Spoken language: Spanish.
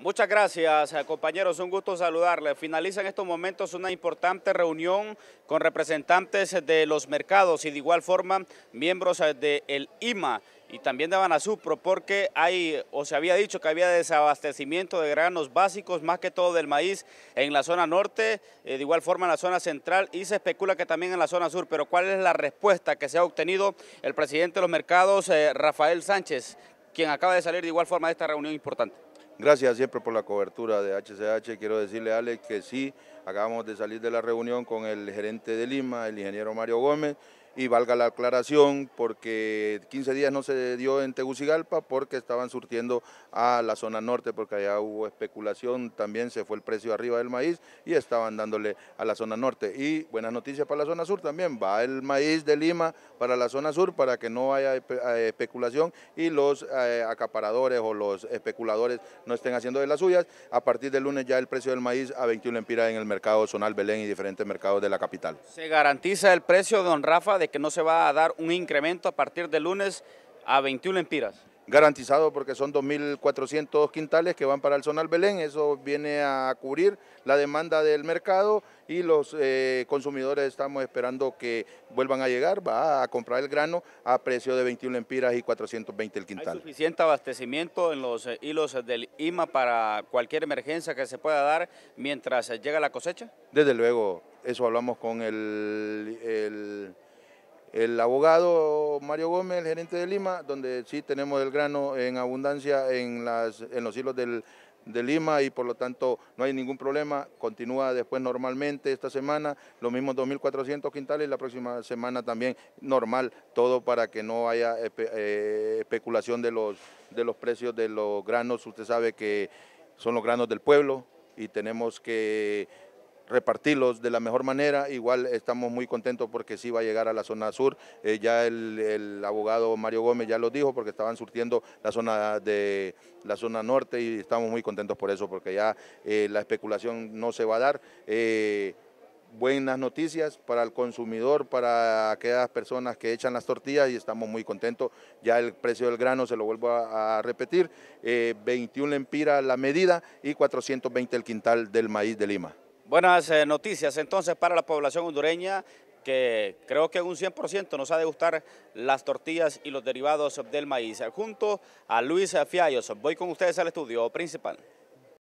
Muchas gracias, eh, compañeros. Un gusto saludarles. Finaliza en estos momentos una importante reunión con representantes de los mercados y de igual forma miembros eh, del el IMA y también de Banasupro, porque hay o se había dicho que había desabastecimiento de granos básicos, más que todo del maíz en la zona norte, eh, de igual forma en la zona central y se especula que también en la zona sur. Pero ¿cuál es la respuesta que se ha obtenido el presidente de los mercados, Rafael Sánchez, quien acaba de salir de igual forma de esta reunión importante? Gracias siempre por la cobertura de HCH. Quiero decirle, Alex, que sí, acabamos de salir de la reunión con el gerente de Lima, el ingeniero Mario Gómez, y valga la aclaración, porque 15 días no se dio en Tegucigalpa porque estaban surtiendo a la zona norte, porque allá hubo especulación, también se fue el precio arriba del maíz y estaban dándole a la zona norte. Y buenas noticias para la zona sur también, va el maíz de Lima para la zona sur para que no haya eh, especulación y los eh, acaparadores o los especuladores no estén haciendo de las suyas. A partir del lunes ya el precio del maíz a 21 empiras en el mercado zonal Belén y diferentes mercados de la capital. ¿Se garantiza el precio, don Rafa, que no se va a dar un incremento a partir de lunes a 21 empiras. Garantizado porque son 2.400 quintales que van para el Zonal Belén, eso viene a cubrir la demanda del mercado y los eh, consumidores estamos esperando que vuelvan a llegar, va a comprar el grano a precio de 21 empiras y 420 el quintal. ¿Hay suficiente abastecimiento en los eh, hilos del IMA para cualquier emergencia que se pueda dar mientras eh, llega la cosecha? Desde luego, eso hablamos con el el abogado Mario Gómez, el gerente de Lima, donde sí tenemos el grano en abundancia en, las, en los hilos de Lima y por lo tanto no hay ningún problema, continúa después normalmente esta semana, los mismos 2.400 quintales y la próxima semana también normal, todo para que no haya eh, especulación de los, de los precios de los granos, usted sabe que son los granos del pueblo y tenemos que repartirlos de la mejor manera. Igual estamos muy contentos porque sí va a llegar a la zona sur. Eh, ya el, abogado Mario Gómez ya lo dijo porque estaban surtiendo la zona de la zona norte y estamos muy contentos por eso porque ya eh, la especulación no se va a dar. Eh, buenas noticias para el consumidor, para aquellas personas que echan las tortillas y estamos muy contentos. Ya el precio del grano, se lo vuelvo a, repetir, 21 lempiras la medida y 420 el quintal del maíz de Lima. Buenas eh, noticias entonces para la población hondureña que creo que un 100% nos ha de gustar las tortillas y los derivados del maíz. Junto a Luis Fiallos, voy con ustedes al estudio principal.